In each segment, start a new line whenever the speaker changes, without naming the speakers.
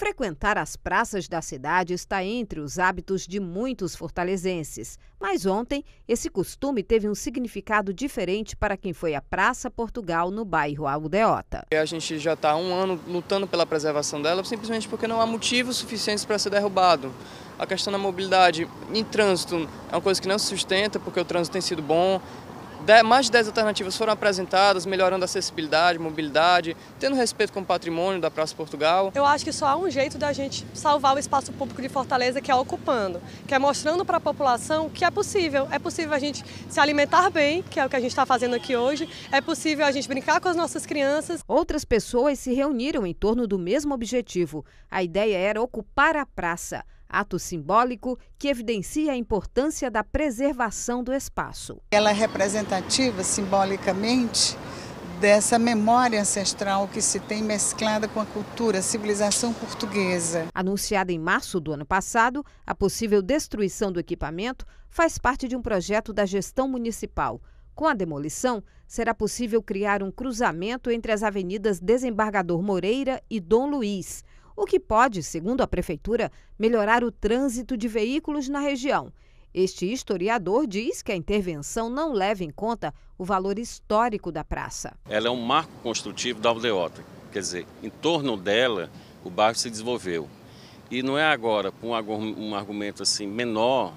Frequentar as praças da cidade está entre os hábitos de muitos fortalezenses, mas ontem esse costume teve um significado diferente para quem foi à Praça Portugal no bairro Aldeota.
A gente já está há um ano lutando pela preservação dela, simplesmente porque não há motivos suficientes para ser derrubado. A questão da mobilidade em trânsito é uma coisa que não se sustenta, porque o trânsito tem sido bom, mais de 10 alternativas foram apresentadas, melhorando a acessibilidade, mobilidade, tendo respeito com o patrimônio da Praça Portugal.
Eu acho que só há um jeito da gente salvar o espaço público de Fortaleza, que é ocupando, que é mostrando para a população que é possível. É possível a gente se alimentar bem, que é o que a gente está fazendo aqui hoje, é possível a gente brincar com as nossas crianças.
Outras pessoas se reuniram em torno do mesmo objetivo. A ideia era ocupar a praça ato simbólico que evidencia a importância da preservação do espaço. Ela é representativa simbolicamente dessa memória ancestral que se tem mesclada com a cultura, a civilização portuguesa. Anunciada em março do ano passado, a possível destruição do equipamento faz parte de um projeto da gestão municipal. Com a demolição, será possível criar um cruzamento entre as avenidas Desembargador Moreira e Dom Luiz, o que pode, segundo a Prefeitura, melhorar o trânsito de veículos na região. Este historiador diz que a intervenção não leva em conta o valor histórico da praça.
Ela é um marco construtivo da aldeota, quer dizer, em torno dela o bairro se desenvolveu. E não é agora, com um argumento assim menor,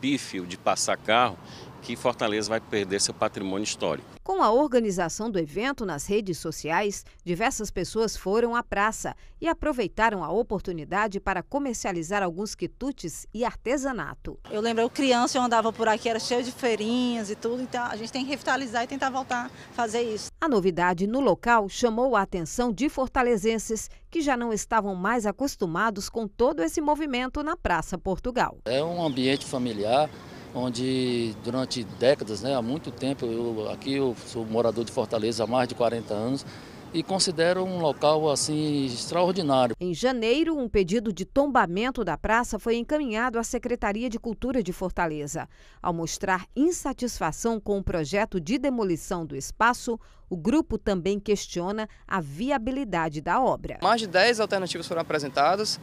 pífio de passar carro, que Fortaleza vai perder seu patrimônio histórico.
Com a organização do evento nas redes sociais, diversas pessoas foram à praça e aproveitaram a oportunidade para comercializar alguns quitutes e artesanato. Eu lembro, eu criança, eu andava por aqui, era cheio de feirinhas e tudo, então a gente tem que revitalizar e tentar voltar a fazer isso. A novidade no local chamou a atenção de fortalezenses que já não estavam mais acostumados com todo esse movimento na Praça Portugal.
É um ambiente familiar, onde durante décadas, né, há muito tempo, eu, aqui eu sou morador de Fortaleza há mais de 40 anos, e considero um local assim extraordinário. Em
janeiro, um pedido de tombamento da praça foi encaminhado à Secretaria de Cultura de Fortaleza. Ao mostrar insatisfação com o projeto de demolição do espaço, o grupo também questiona a viabilidade
da obra. Mais de 10 alternativas foram apresentadas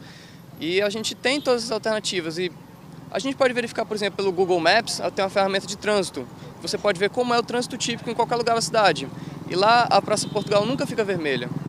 e a gente tem todas as alternativas e a gente pode verificar, por exemplo, pelo Google Maps, tem uma ferramenta de trânsito. Você pode ver como é o trânsito típico em qualquer lugar da cidade. E lá a Praça Portugal nunca fica vermelha.